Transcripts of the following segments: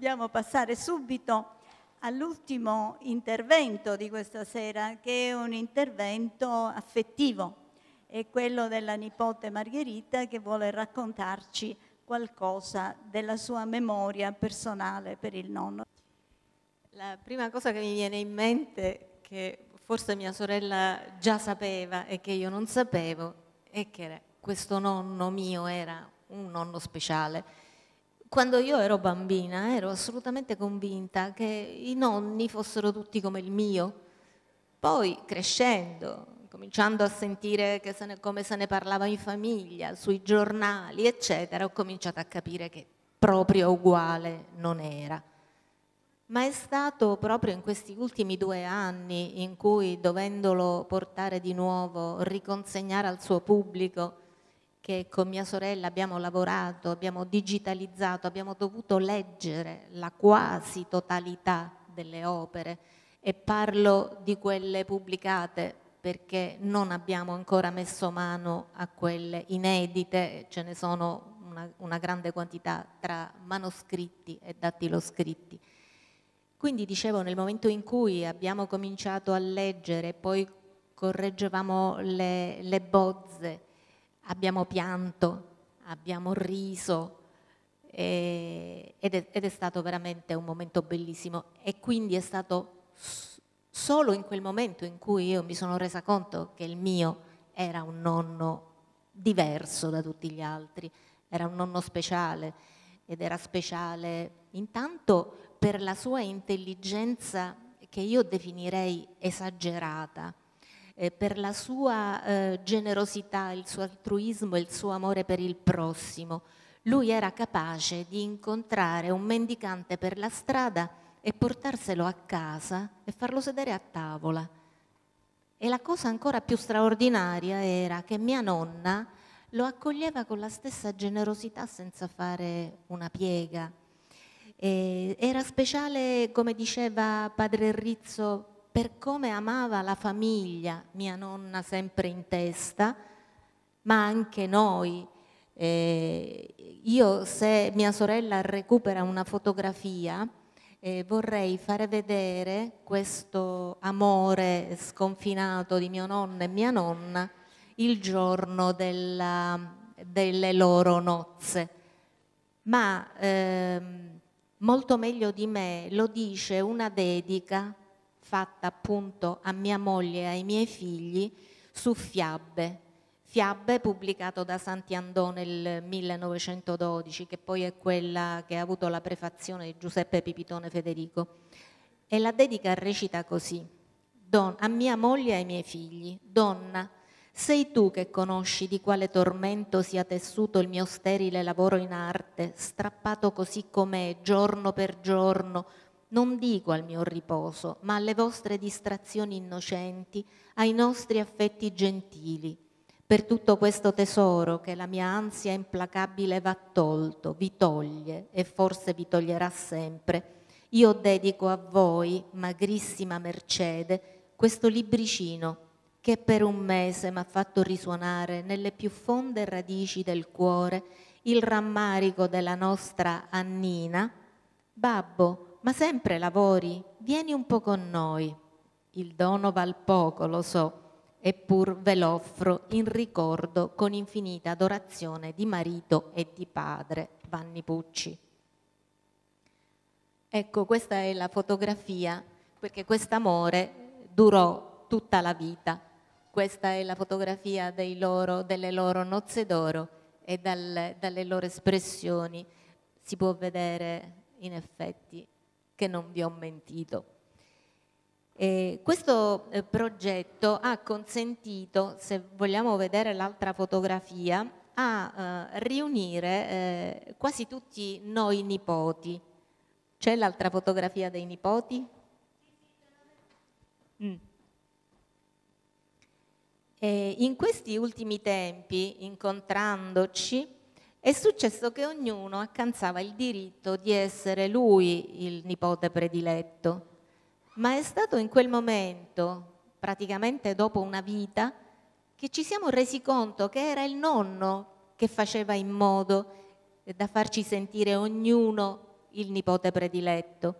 dobbiamo passare subito all'ultimo intervento di questa sera, che è un intervento affettivo, è quello della nipote Margherita che vuole raccontarci qualcosa della sua memoria personale per il nonno. La prima cosa che mi viene in mente, che forse mia sorella già sapeva e che io non sapevo, è che questo nonno mio era un nonno speciale quando io ero bambina ero assolutamente convinta che i nonni fossero tutti come il mio. Poi crescendo, cominciando a sentire se ne, come se ne parlava in famiglia, sui giornali, eccetera, ho cominciato a capire che proprio uguale non era. Ma è stato proprio in questi ultimi due anni in cui, dovendolo portare di nuovo, riconsegnare al suo pubblico, che con mia sorella abbiamo lavorato, abbiamo digitalizzato, abbiamo dovuto leggere la quasi totalità delle opere e parlo di quelle pubblicate perché non abbiamo ancora messo mano a quelle inedite, ce ne sono una, una grande quantità tra manoscritti e dattiloscritti. Quindi dicevo, nel momento in cui abbiamo cominciato a leggere, poi correggevamo le, le bozze, abbiamo pianto, abbiamo riso eh, ed, è, ed, è, stato veramente un momento bellissimo e quindi è stato solo in quel momento in cui io mi sono resa conto che il mio era un nonno diverso da tutti gli altri, era un nonno speciale ed era speciale intanto per la sua intelligenza che io definirei esagerata, eh, per la sua eh, generosità, il suo altruismo e il suo amore per il prossimo. Lui era capace di incontrare un mendicante per la strada e portarselo a casa e farlo sedere a tavola. E la cosa ancora più straordinaria era che mia nonna lo accoglieva con la stessa generosità senza fare una piega. Eh, era speciale, come diceva padre Rizzo, per come amava la famiglia, mia nonna sempre in testa, ma anche noi. Eh, io se mia sorella recupera una fotografia, eh, vorrei fare vedere questo amore sconfinato di mio nonno e mia nonna il giorno della, delle loro nozze. Ma ehm, molto meglio di me lo dice una dedica fatta appunto a mia moglie e ai miei figli su Fiabbe. Fiabbe pubblicato da Santiandò nel 1912, che poi è quella che ha avuto la prefazione di Giuseppe Pipitone Federico. E la dedica recita così, Don, a mia moglie e ai miei figli, donna, sei tu che conosci di quale tormento sia tessuto il mio sterile lavoro in arte, strappato così com'è, giorno per giorno, non dico al mio riposo, ma alle vostre distrazioni innocenti, ai nostri affetti gentili. Per tutto questo tesoro che la mia ansia implacabile va tolto, vi toglie e forse vi toglierà sempre, io dedico a voi, magrissima Mercede, questo libricino che per un mese mi ha fatto risuonare nelle più fonde radici del cuore il rammarico della nostra Annina. Babbo, ma sempre lavori, vieni un po' con noi. Il dono val poco, lo so, eppur ve l'offro in ricordo con infinita adorazione di marito e di padre, Vanni Pucci. Ecco, questa è la fotografia, perché quest'amore durò tutta la vita. Questa è la fotografia loro, delle loro nozze d'oro e dal, dalle loro espressioni si può vedere in effetti che non vi ho mentito. E questo eh, progetto ha consentito, se vogliamo vedere l'altra fotografia, a eh, riunire eh, quasi tutti noi nipoti. C'è l'altra fotografia dei nipoti? Mm. in questi ultimi tempi, incontrandoci, è successo che ognuno accanzava il diritto di essere lui il nipote prediletto, ma è stato in quel momento, praticamente dopo una vita, che ci siamo resi conto che era il nonno che faceva in modo da farci sentire ognuno il nipote prediletto.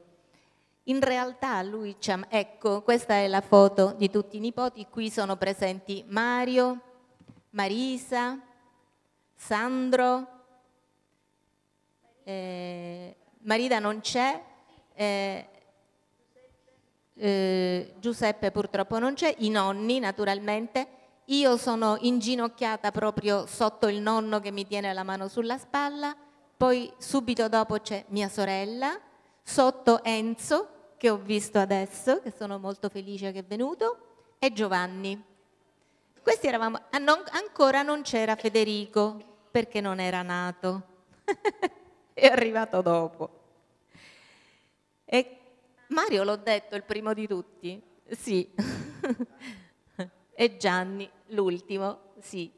In realtà lui Ecco, questa è la foto di tutti i nipoti, qui sono presenti Mario, Marisa, Sandro, eh, Marida non c'è, eh, eh, Giuseppe purtroppo non c'è, i nonni naturalmente. Io sono inginocchiata proprio sotto il nonno che mi tiene la mano sulla spalla, poi subito dopo c'è mia sorella, sotto Enzo che ho visto adesso, che sono molto felice che è venuto, e Giovanni. Questi Eravamo, ah, ancora non c'era Federico, perché non era nato, è arrivato dopo. E Mario l'ho detto, il primo di tutti, sì. e Gianni, l'ultimo, sì.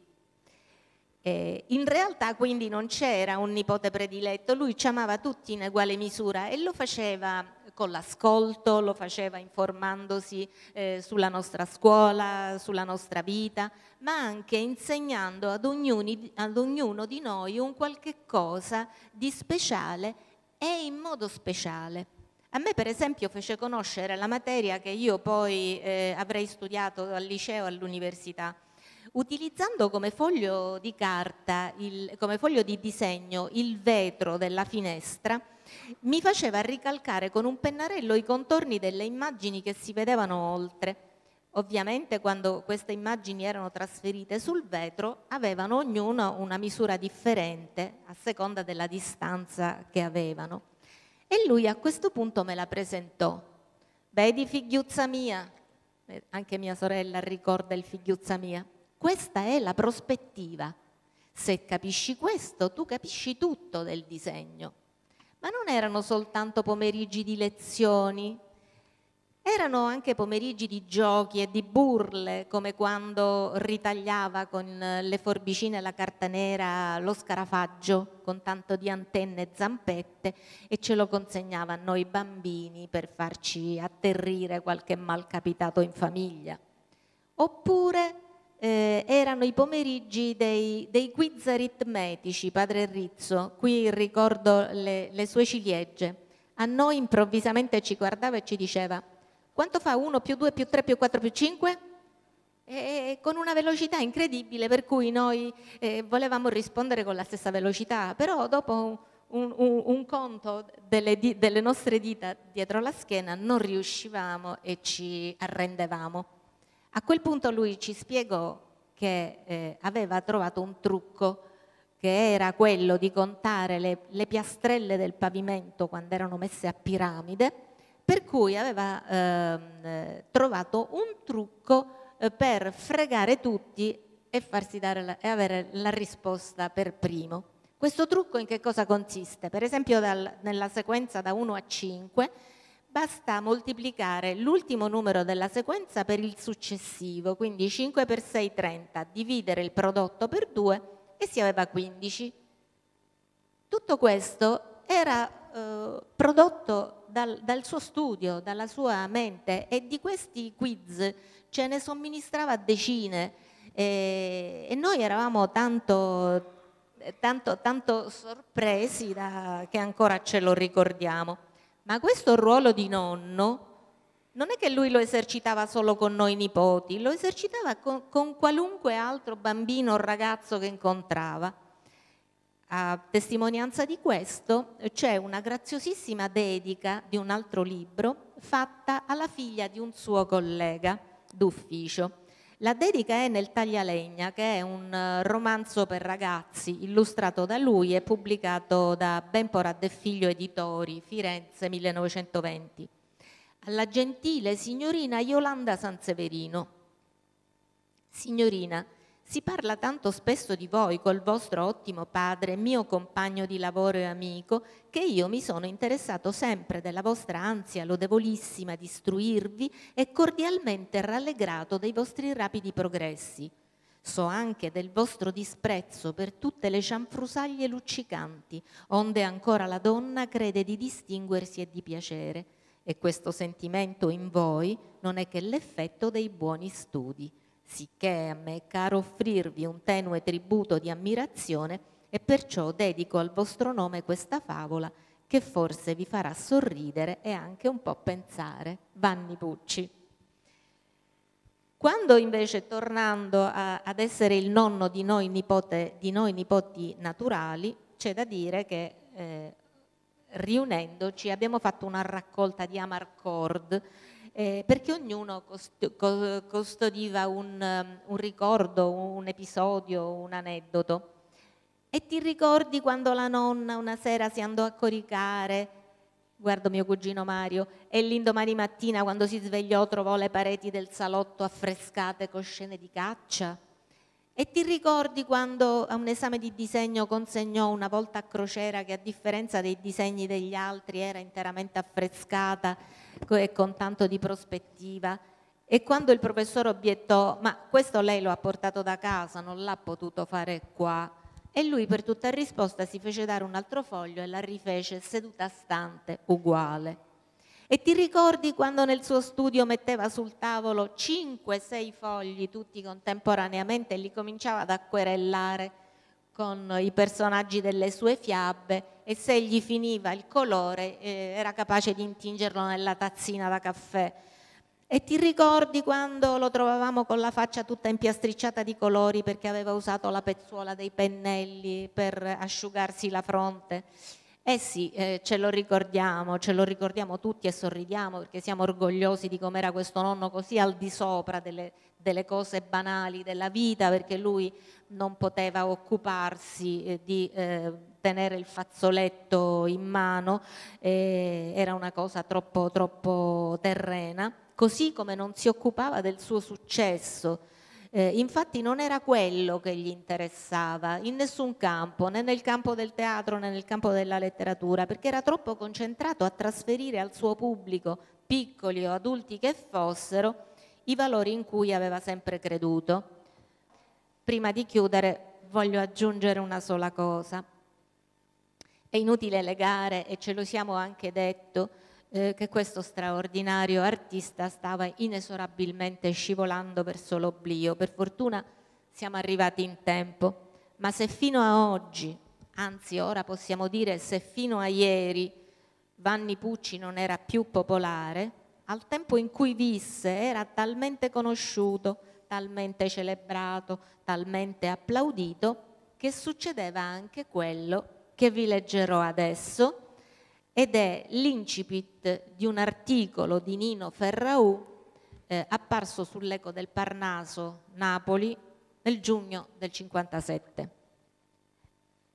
Eh, in realtà quindi non c'era un nipote prediletto, lui ci amava tutti in uguale misura e lo faceva con l'ascolto, lo faceva informandosi eh, sulla nostra scuola, sulla nostra vita, ma anche insegnando ad, ognuni, ad ognuno di noi un qualche cosa di speciale e in modo speciale. A me per esempio fece conoscere la materia che io poi eh, avrei studiato al liceo e all'università. Utilizzando come foglio di carta, il, come foglio di disegno, il vetro della finestra, mi faceva ricalcare con un pennarello i contorni delle immagini che si vedevano oltre. Ovviamente quando queste immagini erano trasferite sul vetro avevano ognuna una misura differente a seconda della distanza che avevano. E lui a questo punto me la presentò. Vedi figliuzza mia, anche mia sorella ricorda il figliuzza mia, questa è la prospettiva. Se capisci questo, tu capisci tutto del disegno ma non erano soltanto pomeriggi di lezioni, erano anche pomeriggi di giochi e di burle, come quando ritagliava con le forbicine la carta nera lo scarafaggio con tanto di antenne e zampette e ce lo consegnava a noi bambini per farci atterrire qualche malcapitato in famiglia. Oppure eh, erano i pomeriggi dei, dei, quiz aritmetici, padre Rizzo, qui ricordo le, le sue ciliegie. A noi improvvisamente ci guardava e ci diceva quanto fa 1 più 2 più 3 più 4 più 5? E con una velocità incredibile per cui noi eh, volevamo rispondere con la stessa velocità, però dopo un, un, un conto delle, delle nostre dita dietro la schiena non riuscivamo e ci arrendevamo. A quel punto lui ci spiegò che eh, aveva trovato un trucco che era quello di contare le, le, piastrelle del pavimento quando erano messe a piramide, per cui aveva ehm, eh, trovato un trucco eh, per fregare tutti e farsi dare la, e avere la risposta per primo. Questo trucco in che cosa consiste? Per esempio dal, nella sequenza da 1 a 5 basta moltiplicare l'ultimo numero della sequenza per il successivo, quindi 5 per 6 30, dividere il prodotto per 2 e si aveva 15. Tutto questo era eh, prodotto dal, dal suo studio, dalla sua mente e di questi quiz ce ne somministrava decine e, eh, e noi eravamo tanto, eh, tanto, tanto sorpresi da, che ancora ce lo ricordiamo. Ma questo ruolo di nonno non è che lui lo esercitava solo con noi nipoti, lo esercitava con, con qualunque altro bambino o ragazzo che incontrava. A testimonianza di questo c'è una graziosissima dedica di un altro libro fatta alla figlia di un suo collega d'ufficio la dedica è nel Taglialegna, che è un eh, romanzo per ragazzi illustrato da lui e pubblicato da Benpora e Figlio Editori, Firenze 1920. Alla gentile signorina Yolanda Sanseverino. Signorina, si parla tanto spesso di voi col vostro ottimo padre, mio compagno di lavoro e amico, che io mi sono interessato sempre della vostra ansia lodevolissima di istruirvi e cordialmente rallegrato dei vostri rapidi progressi. So anche del vostro disprezzo per tutte le cianfrusaglie luccicanti, onde ancora la donna crede di distinguersi e di piacere, e questo sentimento in voi non è che l'effetto dei buoni studi anziché a me caro offrirvi un tenue tributo di ammirazione, e perciò dedico al vostro nome questa favola che forse vi farà sorridere e anche un po' pensare. Vanni Pucci. Quando invece, tornando a, ad essere il nonno di noi, nipote, di noi nipoti naturali, c'è da dire che eh, riunendoci abbiamo fatto una raccolta di Amarcord eh, perché ognuno cost- custodiva un, un ricordo, un episodio, un aneddoto. E ti ricordi quando la nonna una sera si andò a coricare, guardo mio cugino Mario, e l'indomani mattina quando si svegliò trovò le pareti del salotto affrescate con scene di caccia? E ti ricordi quando a un esame di disegno consegnò una volta a crociera che a differenza dei disegni degli altri era interamente affrescata e con tanto di prospettiva? E quando il professore obiettò, ma questo lei lo ha portato da casa, non l'ha potuto fare qua. E lui per tutta risposta si fece dare un altro foglio e la rifece seduta stante, uguale. E ti ricordi quando nel suo studio metteva sul tavolo 5-6 fogli tutti contemporaneamente e li cominciava ad acquerellare con i personaggi delle sue fiabe e se gli finiva il colore eh, era capace di intingerlo nella tazzina da caffè. E ti ricordi quando lo trovavamo con la faccia tutta impiastricciata di colori perché aveva usato la pezzuola dei pennelli per asciugarsi la fronte? Eh sì, eh, ce lo ricordiamo, ce lo ricordiamo tutti e sorridiamo perché siamo orgogliosi di com'era questo nonno così al di sopra delle, delle cose banali della vita perché lui non poteva occuparsi eh, di eh, tenere il fazzoletto in mano, eh, era una cosa troppo, troppo terrena, così come non si occupava del suo successo eh, infatti non era quello che gli interessava in nessun campo, né nel campo del teatro né nel campo della letteratura, perché era troppo concentrato a trasferire al suo pubblico, piccoli o adulti che fossero, i valori in cui aveva sempre creduto. Prima di chiudere voglio aggiungere una sola cosa. È inutile legare, e ce lo siamo anche detto, eh, che questo straordinario artista stava inesorabilmente scivolando verso l'oblio. Per fortuna siamo arrivati in tempo, ma se fino a oggi, anzi ora possiamo dire se fino a ieri Vanni Pucci non era più popolare, al tempo in cui visse era talmente conosciuto, talmente celebrato, talmente applaudito, che succedeva anche quello che vi leggerò adesso ed è l'incipit di un articolo di Nino Ferraù eh, apparso sull'Eco del Parnaso, Napoli, nel giugno del 57.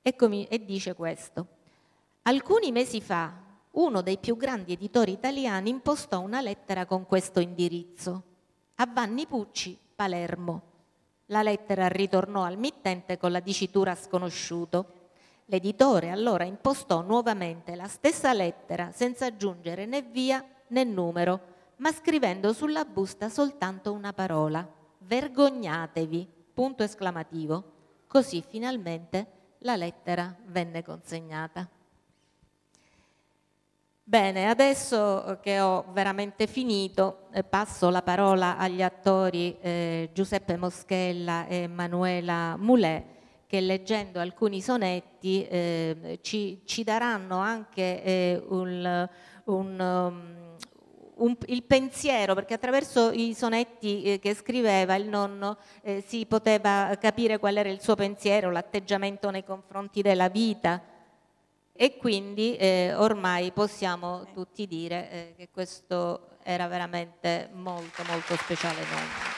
Eccomi, e dice questo. Alcuni mesi fa uno dei più grandi editori italiani impostò una lettera con questo indirizzo. A Vanni Pucci, Palermo. La lettera ritornò al mittente con la dicitura sconosciuto L'editore allora impostò nuovamente la stessa lettera senza aggiungere né via né numero, ma scrivendo sulla busta soltanto una parola. Vergognatevi! Punto esclamativo. Così finalmente la lettera venne consegnata. Bene, adesso che ho veramente finito, eh, passo la parola agli attori eh, Giuseppe Moschella e Manuela Mulè che leggendo alcuni sonetti eh, ci, ci, daranno anche eh, un, un, um, un, il pensiero, perché attraverso i sonetti eh, che scriveva il nonno eh, si poteva capire qual era il suo pensiero, l'atteggiamento nei confronti della vita e quindi eh, ormai possiamo tutti dire eh, che questo era veramente molto molto speciale nonno.